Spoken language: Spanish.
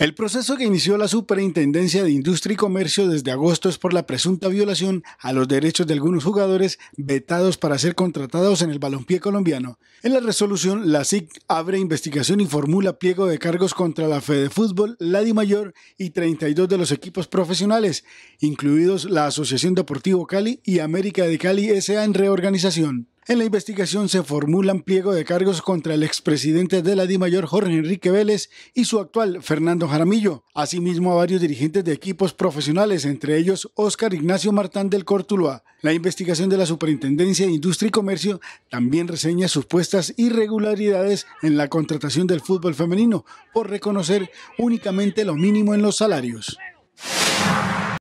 El proceso que inició la Superintendencia de Industria y Comercio desde agosto es por la presunta violación a los derechos de algunos jugadores vetados para ser contratados en el balompié colombiano. En la resolución, la SIC abre investigación y formula pliego de cargos contra la Fede Fútbol, la Mayor y 32 de los equipos profesionales, incluidos la Asociación Deportivo Cali y América de Cali SA en reorganización. En la investigación se formulan pliego de cargos contra el expresidente de la DIMAYOR Jorge Enrique Vélez y su actual Fernando Jaramillo, asimismo a varios dirigentes de equipos profesionales, entre ellos Óscar Ignacio Martán del Cortuloa. La investigación de la Superintendencia de Industria y Comercio también reseña supuestas irregularidades en la contratación del fútbol femenino por reconocer únicamente lo mínimo en los salarios.